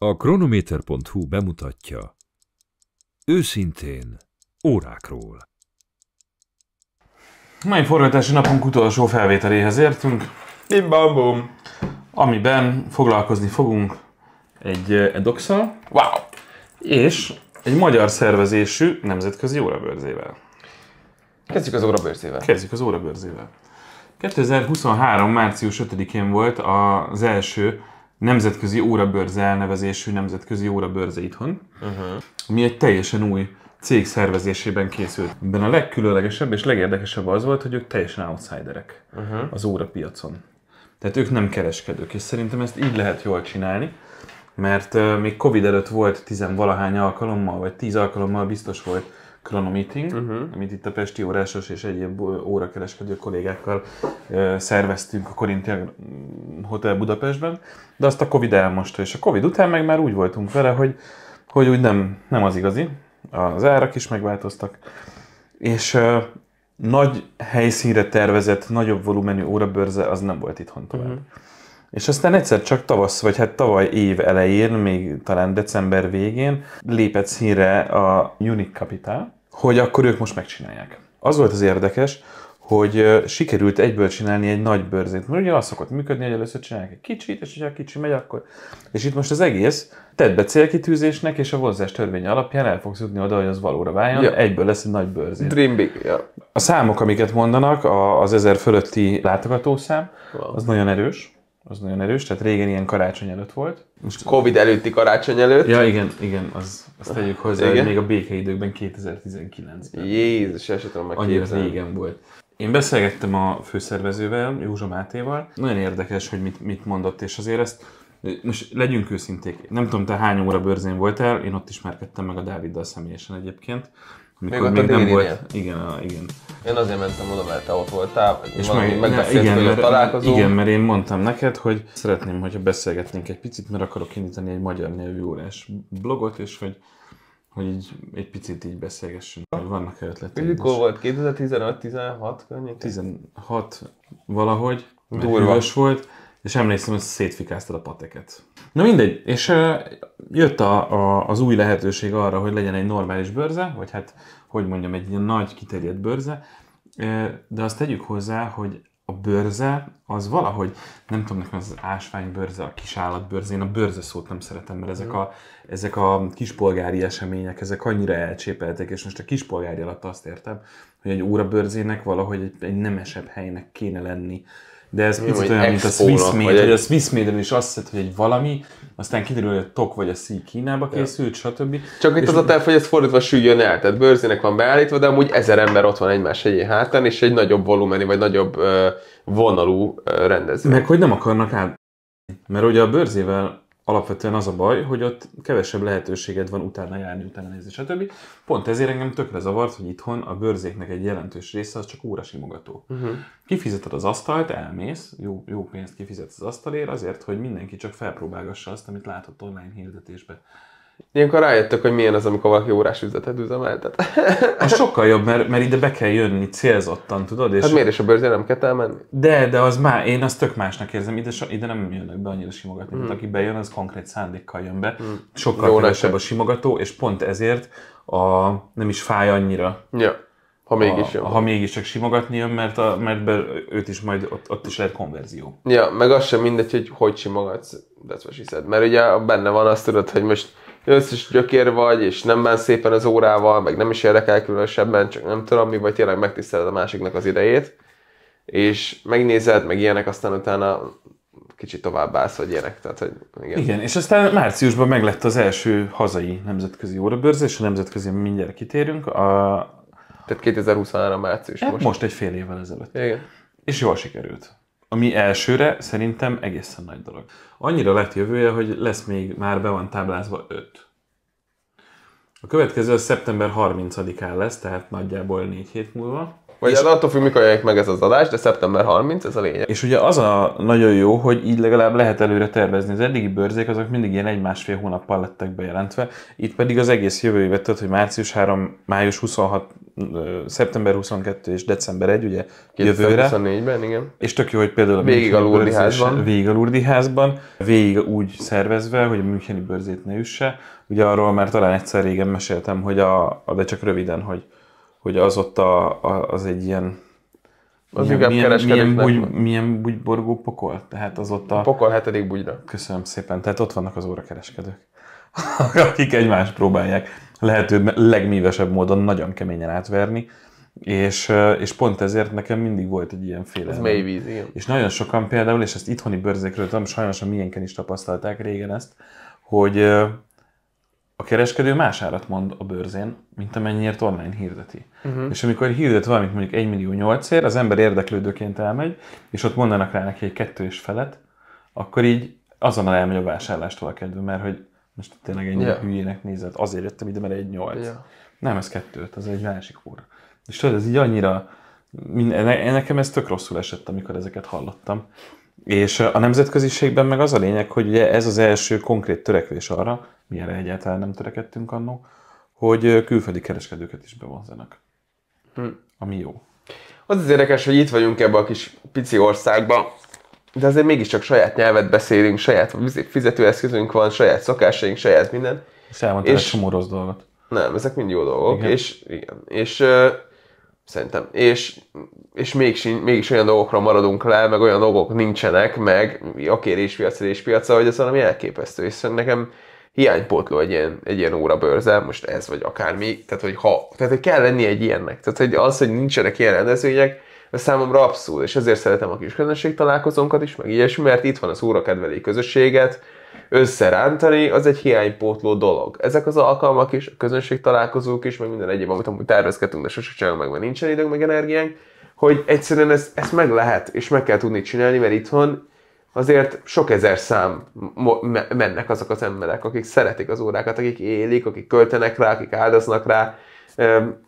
A chronometer.hu bemutatja Őszintén órákról. Mai forgatási napunk utolsó felvételéhez értünk. Bim bum. Amiben foglalkozni fogunk egy edoxal. Eh, wow! És egy magyar szervezésű nemzetközi órabőrzével. Kezdjük az órabőrzével. Kezdjük az órabőrzével. 2023. március 5-én volt az első nemzetközi órabörze elnevezésű nemzetközi órabörze itthon, uh-huh. ami egy teljesen új cég szervezésében készült. Ebben a legkülönlegesebb és legérdekesebb az volt, hogy ők teljesen outsiderek uh-huh. az órapiacon. Tehát ők nem kereskedők, és szerintem ezt így lehet jól csinálni, mert uh, még Covid előtt volt tizenvalahány alkalommal, vagy tíz alkalommal biztos volt Chronomeeting, uh-huh. amit itt a pesti órásos és egyéb órakereskedő kollégákkal szerveztünk a Korintia Hotel Budapestben, de azt a Covid elmosta, és a Covid után meg már úgy voltunk vele, hogy, hogy úgy nem, nem az igazi, az árak is megváltoztak, és uh, nagy helyszínre tervezett, nagyobb volumenű órabörze az nem volt itthon tovább. Uh-huh. És aztán egyszer csak tavasz, vagy hát tavaly év elején, még talán december végén lépett színre a Unique Capital, hogy akkor ők most megcsinálják. Az volt az érdekes, hogy sikerült egyből csinálni egy nagy bőrzét. Mert ugye az szokott működni, hogy először csinálják egy kicsit, és ha kicsi megy, akkor... És itt most az egész tedd be célkitűzésnek, és a vonzás törvény alapján el fogsz jutni oda, hogy az valóra váljon, ja. egyből lesz egy nagy bőrzét. Dream big, ja. A számok, amiket mondanak, az ezer fölötti látogatószám, az nagyon erős. Az nagyon erős, tehát régen ilyen karácsony előtt volt. Most Covid előtti karácsony előtt. Ja, igen, igen, az, azt tegyük hozzá, igen. még a békeidőkben 2019-ben. Jézus, el sem tudom Annyira régen volt. Én beszélgettem a főszervezővel, Józsa Mátéval. Nagyon érdekes, hogy mit, mit mondott, és azért ezt most legyünk őszinték, nem tudom, te hány óra bőrzén voltál, én ott ismerkedtem meg a Dáviddal személyesen egyébként, még ott még a nem volt. Igen, a, igen. Én azért mentem oda, mert te ott voltál, és meg, megbeszélt, igen, hogy mert, Igen, mert én mondtam neked, hogy szeretném, hogyha beszélgetnénk egy picit, mert akarok indítani egy magyar nyelvű órás blogot, és hogy hogy így egy picit így beszélgessünk, hogy vannak-e ötleteid. Mikor volt? 2015-16 környékén? 16 valahogy, mert Durva. volt, és emlékszem, hogy szétfikáztad a pateket. Na mindegy, és jött a, a, az új lehetőség arra, hogy legyen egy normális bőrze, vagy hát, hogy mondjam, egy ilyen nagy kiterjedt bőrze, de azt tegyük hozzá, hogy a bőrze az valahogy, nem tudom, nekem az ásványbőrze, a kisállatbőrze, én a bőrze szót nem szeretem, mert ezek a, ezek a kispolgári események, ezek annyira elcsépeltek, és most a kispolgári alatt azt értem, hogy egy bőrzének valahogy egy, egy nemesebb helynek kéne lenni de ez picit olyan, mint a Swiss Made, hogy a Swiss made is azt hiszed, hogy egy valami, aztán kiderül, hogy a tok vagy a szí Kínába készült, ja. stb. Csak itt az a terv, hogy ez fordítva süljön el, tehát bőrzének van beállítva, de amúgy ezer ember ott van egymás egyé hátán, és egy nagyobb volumeni, vagy nagyobb vonalú rendezvény. Meg hogy nem akarnak át, mert ugye a bőrzével alapvetően az a baj, hogy ott kevesebb lehetőséged van utána járni, utána nézni, stb. Pont ezért engem tökre zavart, hogy itthon a bőrzéknek egy jelentős része az csak órasimogató. Uh-huh. Mhm. Kifizeted az asztalt, elmész, jó, jó pénzt kifizetsz az asztalért azért, hogy mindenki csak felpróbálgassa azt, amit látott online hirdetésben. Ilyenkor rájöttök, hogy milyen az, amikor valaki órás üzletet üzemeltet. A sokkal jobb, mert, mert ide be kell jönni célzottan, tudod? És hát miért is a bőrzére nem kell elmenni? De, de az már, én azt tök másnak érzem, ide, so, ide nem jönnek be annyira simogatni. Mm. aki bejön, az konkrét szándékkal jön be. Mm. Sokkal kevesebb a simogató, és pont ezért a, nem is fáj annyira. Ja. Ha mégis jön. Ha mégis csak simogatni jön, mert, a, mert be, őt is majd ott, ott, is lehet konverzió. Ja, meg az sem mindegy, hogy hogy simogatsz, hiszed. Mert ugye benne van azt tudod, hogy most jössz és gyökér vagy, és nem mensz szépen az órával, meg nem is érdekel különösebben, csak nem tudom mi, vagy tényleg megtiszteled a másiknak az idejét, és megnézed, meg ilyenek, aztán utána kicsit tovább állsz, vagy ilyenek. Tehát, hogy igen. igen, és aztán márciusban meglett az első hazai nemzetközi órabőrzés, a nemzetközi mindjárt kitérünk. A... Tehát 2023 március hát most. Most egy fél évvel ezelőtt. Igen. És jól sikerült ami elsőre szerintem egészen nagy dolog. Annyira lett jövője, hogy lesz még már be van táblázva 5. A következő az szeptember 30-án lesz, tehát nagyjából 4 hét múlva. Vagy és hát attól függ, mikor jelenik meg ez az adás, de szeptember 30, ez a lényeg. És ugye az a nagyon jó, hogy így legalább lehet előre tervezni. Az eddigi bőrzék azok mindig ilyen egy-másfél hónappal lettek bejelentve, itt pedig az egész jövő évet, tehát, hogy március 3, május 26 szeptember 22 és december 1, ugye jövőre. 2024-ben, igen. És tök jó, hogy például a végig a Lurdi házban. Végig a Lurdi házban, végig úgy szervezve, hogy a Müncheni bőrzét ne üsse. Ugye arról már talán egyszer régen meséltem, hogy a, de csak röviden, hogy, hogy az ott a, a, az egy ilyen az milyen, milyen, milyen, bugy, milyen bugyborgó pokol? Tehát az ott a... Pokol hetedik bugyra. Köszönöm szépen. Tehát ott vannak az órakereskedők, akik egymást próbálják lehető legmívesebb módon nagyon keményen átverni, és, és pont ezért nekem mindig volt egy ilyen félelem. Ez mély víz, igen. És nagyon sokan például, és ezt itthoni bőrzékről tudom, sajnos a miénken is tapasztalták régen ezt, hogy a kereskedő más árat mond a bőrzén, mint amennyiért online hirdeti. Uh-huh. És amikor hirdet valamit mondjuk 1 millió 8 ér, az ember érdeklődőként elmegy, és ott mondanak rá neki egy kettő és felet, akkor így azonnal elmegy a vásárlástól a kedve, mert hogy most tényleg ennyire yeah. hülyének nézett. Azért jöttem ide, mert egy nyolc. Yeah. Nem, ez kettőt, az egy másik óra. És tudod, ez így annyira... Nekem ez tök rosszul esett, amikor ezeket hallottam. És a nemzetköziségben meg az a lényeg, hogy ugye ez az első konkrét törekvés arra, milyenre egyáltalán nem törekedtünk annó, hogy külföldi kereskedőket is bevonzanak. Hm. Ami jó. Az az érdekes, hogy itt vagyunk ebbe a kis pici országba, de azért mégiscsak saját nyelvet beszélünk, saját fizetőeszközünk van, saját szokásaink, saját minden. Ezt és, egy csomó rossz dolgot. Nem, ezek mind jó dolgok, igen. és igen, és uh, szerintem, és, és mégis, mégis olyan dolgokra maradunk le, meg olyan dolgok nincsenek, meg a kéréspiac, piaca, hogy ez valami elképesztő, és szerintem nekem hiánypótló egy ilyen, egy ilyen óra bőrze, most ez vagy akármi, tehát hogy ha, tehát hogy kell lenni egy ilyennek, tehát hogy az, hogy nincsenek ilyen rendezvények, ez számomra abszurd, és ezért szeretem a kis közönség találkozónkat is, meg ilyesmi, mert itt van az úra kedveli közösséget, összerántani, az egy hiánypótló dolog. Ezek az alkalmak is, a közönség találkozók is, meg minden egyéb, amit amúgy tervezgetünk, de sose csinálunk meg, mert nincsen időnk, meg energiánk, hogy egyszerűen ezt, ezt meg lehet, és meg kell tudni csinálni, mert itthon azért sok ezer szám mennek azok az emberek, akik szeretik az órákat, akik élik, akik költenek rá, akik áldoznak rá,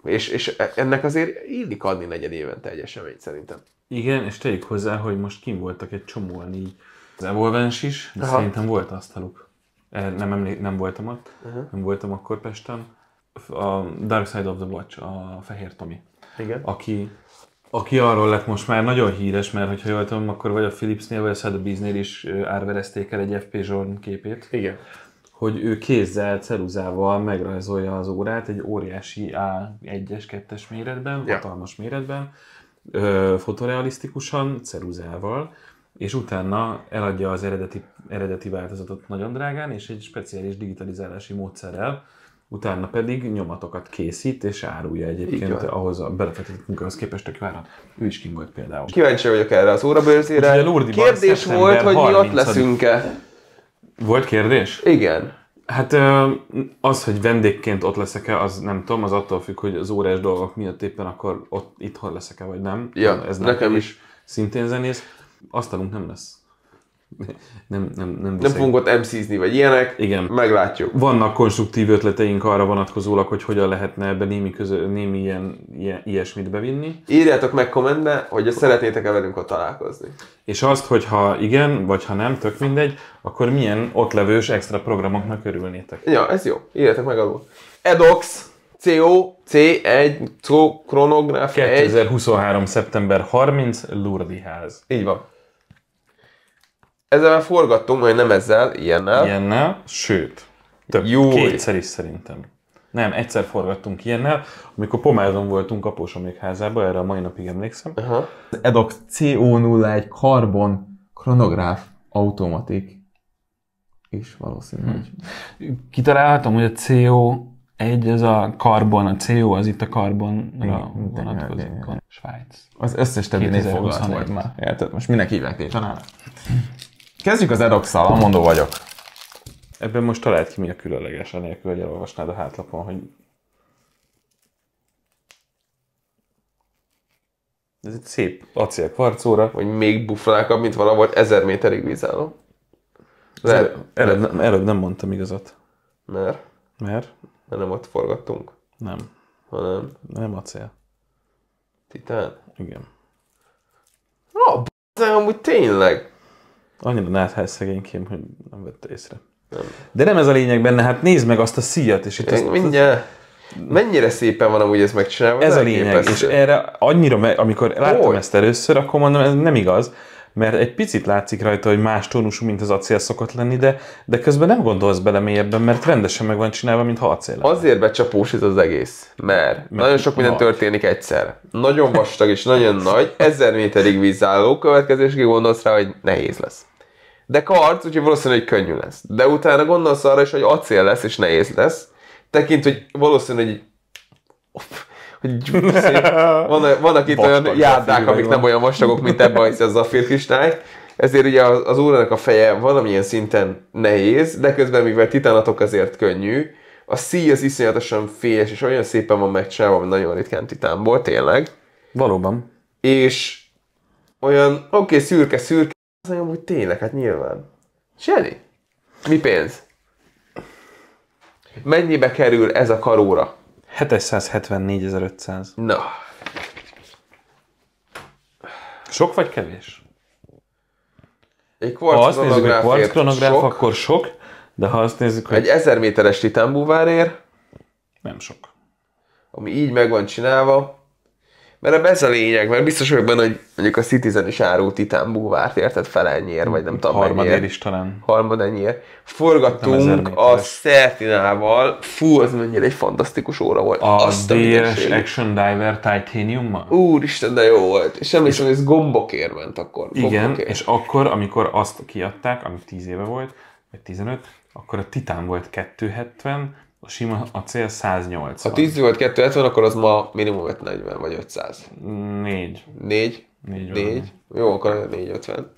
és, és ennek azért illik adni negyed évente egy eseményt szerintem. Igen, és tegyük hozzá, hogy most kim voltak egy csomó így. Az Evolvens is, de Aha. szerintem volt asztaluk. Er, nem, emlé- nem voltam ott, uh-huh. nem voltam akkor Pesten. A Dark Side of the Watch, a Fehér Tomi. Igen. Aki, aki arról lett most már nagyon híres, mert hogyha jól tudom, akkor vagy a Philipsnél, vagy a Sotheby's-nél is árverezték el egy FP Zsorn képét. Igen hogy ő kézzel, ceruzával megrajzolja az órát egy óriási A1-es, 2 méretben, ja. hatalmas méretben, ö, fotorealisztikusan, ceruzával, és utána eladja az eredeti, eredeti változatot nagyon drágán, és egy speciális digitalizálási módszerrel, utána pedig nyomatokat készít, és árulja egyébként ahhoz a belefektetett munkához képest, aki már ő is kim volt például. Kíváncsi vagyok erre az órabőrzére. Kérdés volt, hogy mi ott leszünk-e. Volt kérdés? Igen. Hát az, hogy vendégként ott leszek-e, az nem tudom, az attól függ, hogy az órás dolgok miatt éppen akkor ott itthon leszek-e, vagy nem. Ja, ez nekem is. Szintén zenész. Asztalunk nem lesz nem, nem, nem, nem fogunk ott MC-zni, vagy ilyenek. Igen. Meglátjuk. Vannak konstruktív ötleteink arra vonatkozólag, hogy hogyan lehetne ebbe némi, közö, némi ilyen, ilyen, ilyesmit bevinni. Írjátok meg kommentbe, hogy szeretnétek-e velünk ott találkozni. És azt, hogy ha igen, vagy ha nem, tök mindegy, akkor milyen ott levős extra programoknak örülnétek. Ja, ez jó. Írjátok meg alul. Edox, CO, C1, CO, Kronográf 1. 2023. szeptember 30, Lurdi ház. Így van. Ezzel már forgattunk, vagy nem ezzel, ilyennel. Ilyennel, sőt, több, Jó. kétszer is szerintem. Nem, egyszer forgattunk ilyennel, amikor Pomázon voltunk még házában, erre a mai napig emlékszem. Uh-huh. Az Edox CO01 Carbon Chronograph Automatik is valószínűleg. Hmm. Kitaláltam, hogy a CO1 ez a karbon, a CO az itt a karbonra vonatkozik. Svájc. Az összes többi névfogalmat volt már. Érted? Most minek hívják tényleg? Kezdjük az A mondó vagyok. Ebben most talált ki, mi a különleges, anélkül, hogy elolvasnád a hátlapon, hogy... Ez egy szép acél kvarcóra. Hogy még bufrákabb, mint valahol ezer méterig vízálló. Le... Előbb, előbb, előbb nem mondtam igazat. Mert? Mert? Mert nem ott forgattunk. Nem. Hanem? Nem acél. Titán? Igen. Na, no, b***, amúgy tényleg. Annyira náthás szegénykém, hogy nem vette észre. Nem. De nem ez a lényeg benne, hát nézd meg azt a szíjat, és itt azt, Mindjárt. Mennyire szépen van amúgy ez megcsinálva? Ez a lényeg, képesztő. és erre annyira, amikor láttam Hol? ezt először, akkor mondom, ez nem igaz, mert egy picit látszik rajta, hogy más tónusú, mint az acél szokott lenni, de, de közben nem gondolsz bele mélyebben, mert rendesen meg van csinálva, ha acél lenne. Azért becsapós ez az egész, mert, mert nagyon sok minden történik egyszer. Nagyon vastag és nagyon nagy, ezer méterig vízálló, következésig gondolsz rá, hogy nehéz lesz de kard, úgyhogy valószínűleg könnyű lesz. De utána gondolsz arra is, hogy acél lesz, és nehéz lesz. Tekint, hogy valószínűleg egy hogy vannak, vannak itt olyan járdák, amik van. nem olyan vastagok, mint ebben az a zafírkristály. Ezért ugye az, az a feje valamilyen szinten nehéz, de közben mivel titánatok azért könnyű, a szíj az iszonyatosan fényes, és olyan szépen van megcsinálva, hogy nagyon ritkán titánból, tényleg. Valóban. És olyan, oké, okay, szürke, szürke, az amúgy tényleg, hát nyilván. Zseni. Mi pénz? Mennyibe kerül ez a karóra? 774.500. Na. Sok vagy kevés? Egy ha azt nézzük, hogy kvarc kronográf, sok, akkor sok, de ha azt nézzük, hogy... Egy ezer méteres titánbúvár ér? Nem sok. Ami így meg van csinálva, mert ebben ez a lényeg, mert biztos vagyok benne, hogy mondjuk a Citizen is árul titán búvárt, érted fel ennyiért, vagy nem tudom Harmadér is talán. Harmad ennyiért. Forgattunk a Sertinával, fú, az mennyire egy fantasztikus óra volt. A Azt DRS Action Diver Titanium-mal? Úristen, de jó volt. És emlékszem, hogy ez gombokért ment akkor. Gombokért. Igen, és akkor, amikor azt kiadták, ami 10 éve volt, vagy 15, akkor a Titán volt 270, a sima, a cél 180. Ha 10 volt 270, akkor az ma minimum 540 vagy 500. 4. 4? 4. 4. Jó, akkor 450.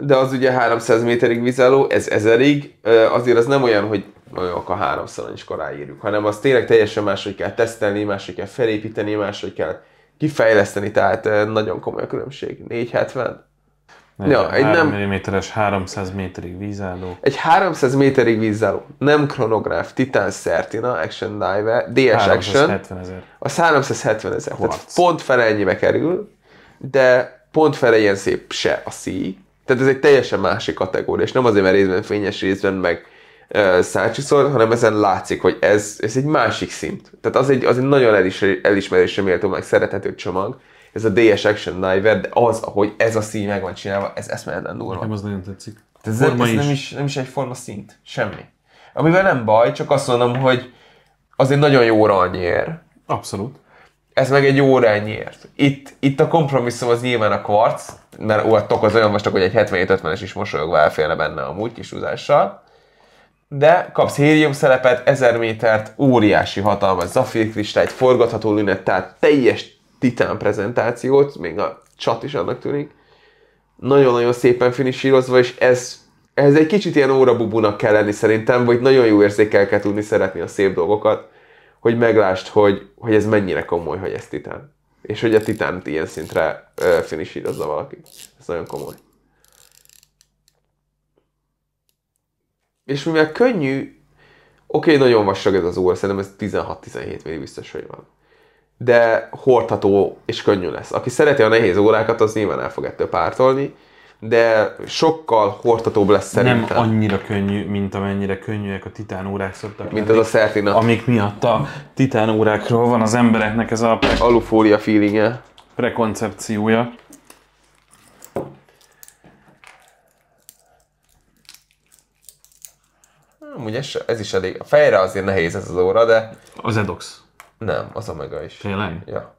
De az ugye 300 méterig vizeló, ez 1000-ig, azért az nem olyan, hogy nagyon akkor háromszor is koráírjuk, hanem az tényleg teljesen máshogy kell tesztelni, máshogy kell felépíteni, máshogy kell kifejleszteni, tehát nagyon komoly a különbség. 470, Ja, egy 3 nem, mm-es 300 méterig vízálló. Egy 300 méterig vízálló, nem kronográf, titán szertina Action Diver, DS 370 Action. Ezer. Az 370 ezer. pont fele ennyibe kerül, de pont fele ilyen szép se a szíj. Tehát ez egy teljesen másik kategória, és nem azért, mert részben fényes, részben meg uh, szácsiszol, hanem ezen látszik, hogy ez, ez egy másik szint. Tehát az egy, az egy nagyon elismerésre méltó, meg szerethető csomag ez a DS Action Diver, de az, ahogy ez a szín meg van csinálva, ez eszmehetlen durva. Nekem az nagyon tetszik. Ez, ez is. Nem, is, nem is forma szint, semmi. Amivel nem baj, csak azt mondom, hogy az egy nagyon jó ranyér. Abszolút. Ez meg egy órányért. Itt, itt a kompromisszum az nyilván a kvarc, mert ó, a tok az olyan vastag, hogy egy 77-50-es is mosolyogva elférne benne múlt kis húzással. De kapsz hélium szelepet, 1000 métert, óriási hatalmas kristályt, forgatható tehát teljes titán prezentációt, még a csat is annak tűnik. Nagyon-nagyon szépen finisírozva, és ez, ez egy kicsit ilyen órabubunak kell lenni szerintem, vagy nagyon jó érzékel kell tudni szeretni a szép dolgokat, hogy meglásd, hogy, hogy ez mennyire komoly, hogy ez titán. És hogy a titánt ilyen szintre finisírozza valaki. Ez nagyon komoly. És mivel könnyű, oké, okay, nagyon vastag ez az óra, szerintem ez 16-17 még biztos, hogy van de hordható és könnyű lesz. Aki szereti a nehéz órákat, az nyilván el fog ettől pártolni, de sokkal hordhatóbb lesz szerintem. Nem annyira könnyű, mint amennyire könnyűek a titán órák szoktak Mint lenni, az a szertinat. Amik miatt a titán órákról van az embereknek ez a alufólia feelingje. Prekoncepciója. Amúgy ez, ez is elég. A fejre azért nehéz ez az óra, de... Az edox. Nem, az Omega is. Tényleg? Ja.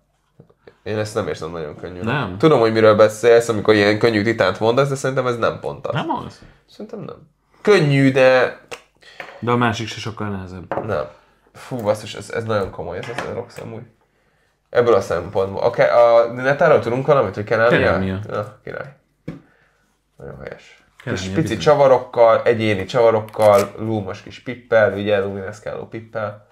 Én ezt nem érzem nagyon könnyű. Nem. Tudom, hogy miről beszélsz, amikor ilyen könnyű titánt mondasz, de szerintem ez nem pont az. Nem az? Szerintem nem. Könnyű, de... De a másik se sokkal nehezebb. Nem. Fú, basszus, ez, ez nagyon komoly, ez az rock úgy. Ebből a szempontból. Oké, a netáról tudunk valamit, hogy kell Na, király. Nagyon helyes. kis pici bizony. csavarokkal, egyéni csavarokkal, lúmos kis pippel, ugye lumineszkáló pippel.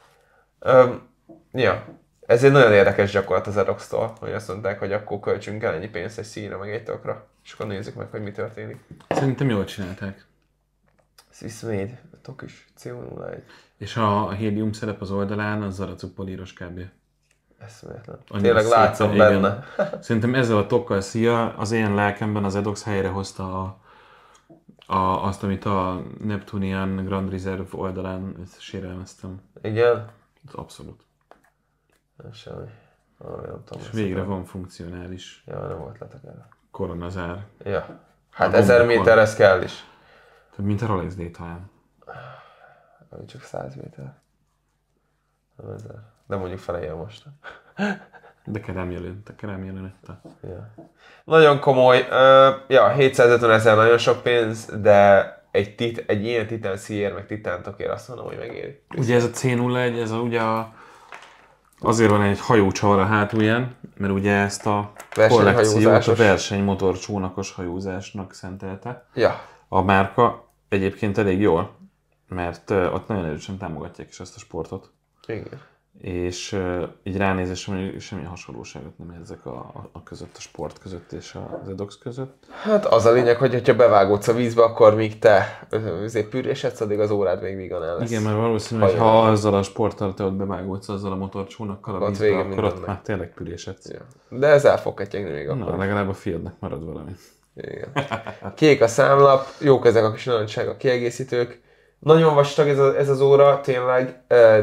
Öm, Ja. Ez egy nagyon érdekes gyakorlat az adox hogy azt mondták, hogy akkor költsünk el ennyi pénzt egy színre, meg egy tokra, és akkor nézzük meg, hogy mi történik. Szerintem jól csinálták. Swiss made, tokis, CO01. És a hélium szerep az oldalán, az Zaracu políros kb. Eszméletlen. Tényleg látszom benne. Igen. Szerintem ezzel a tokkal szia, az én lelkemben az Edox helyre hozta a, a, azt, amit a Neptunian Grand Reserve oldalán sérelmeztem. Igen? Abszolút. Semmi. Valami, nem tudom, És végre van funkcionális. Ja, nem volt letekerve. Koronazár. Ja. Hát a ezer méter, ez kell is. Tehát mint a Rolex Daytime. Ami csak 100 méter. Nem ezer. De mondjuk feleje most. De kerem de te keremjelön ja. Nagyon komoly. Uh, ja, 750 ezer nagyon sok pénz, de egy, tit, egy ilyen titán szíjér, meg titán tokért azt mondom, hogy megéri. Ugye ez a C01, ez a, ugye a Azért van egy hajócsavar a hátulján, mert ugye ezt a kollekciót a versenymotor csónakos hajózásnak szentelte. Ja. A márka egyébként elég jól, mert ott nagyon erősen támogatják is ezt a sportot. Igen és uh, így ránézésem, hogy semmi hasonlóságot nem érzek a, a, a között, a sport között és a edox között. Hát az a lényeg, hogy ha bevágódsz a vízbe, akkor míg te pűrésedsz, addig az órád még vígan el lesz. Igen, mert valószínűleg, hogy ha azzal a sporttal te ott bevágódsz, azzal a motorcsónakkal a ott vízbe, akkor mindennek. ott már tényleg pűrésedsz. Ja. De ez el fog ketyegni még akkor. Na, legalább a fiadnak marad valami. Igen. Kék a számlap, jók ezek a kis a kiegészítők nagyon vastag ez, a, ez az óra, tényleg,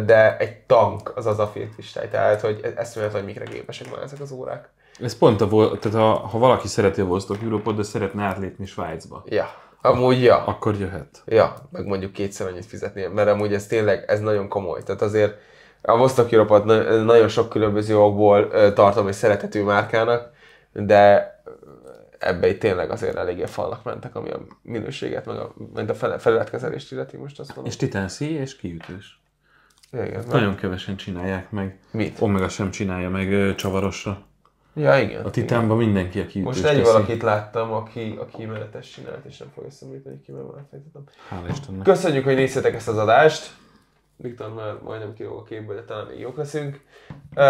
de egy tank az az a filtristály, tehát hogy mondhatod, e-, hogy mikre képesek van ezek az órák. Ez pont a, tehát ha, ha valaki szereti a Vostok Európot, de szeretne átlépni Svájcba. Ja. Amúgy, ja. Akkor jöhet. Ja, meg mondjuk kétszer annyit fizetni, mert amúgy ez tényleg, ez nagyon komoly. Tehát azért a Vostok Európot nagyon sok különböző okból tartom egy szeretető márkának, de ebbe itt tényleg azért eléggé falnak mentek, ami a minőséget, meg a, mint a felületkezelést illeti most azt mondom. És titán szíj és kiütős. Igen, hát Nagyon kevesen csinálják meg. Mit? Omega sem csinálja meg csavarosra. Ja, igen. A titánban igen. mindenki, aki Most egy teszi. valakit láttam, aki, aki menetes csinált, és nem fogja összemlíteni, ki, mert már fejtettem. Hála Istennek. Köszönjük, hogy néztétek ezt az adást. Viktor már majdnem kirúg a képből, de talán még jók leszünk. Uh,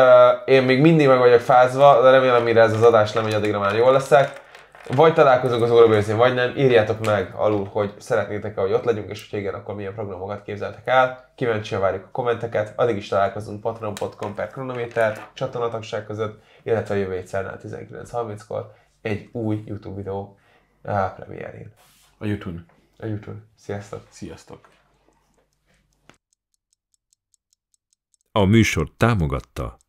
én még mindig meg vagyok fázva, de remélem, mire ez az adás lemegy, addigra már jól leszek vagy találkozunk az Orbőzni, vagy nem, írjátok meg alul, hogy szeretnétek-e, hogy ott legyünk, és hogyha igen, akkor milyen programokat képzeltek el. Kíváncsian várjuk a kommenteket, addig is találkozunk patreon.com per kronométer, csatornatagság között, illetve a jövő egyszernál 19.30-kor egy új YouTube videó á, eh, premierén. A YouTube. A YouTube. Sziasztok. Sziasztok. A műsor támogatta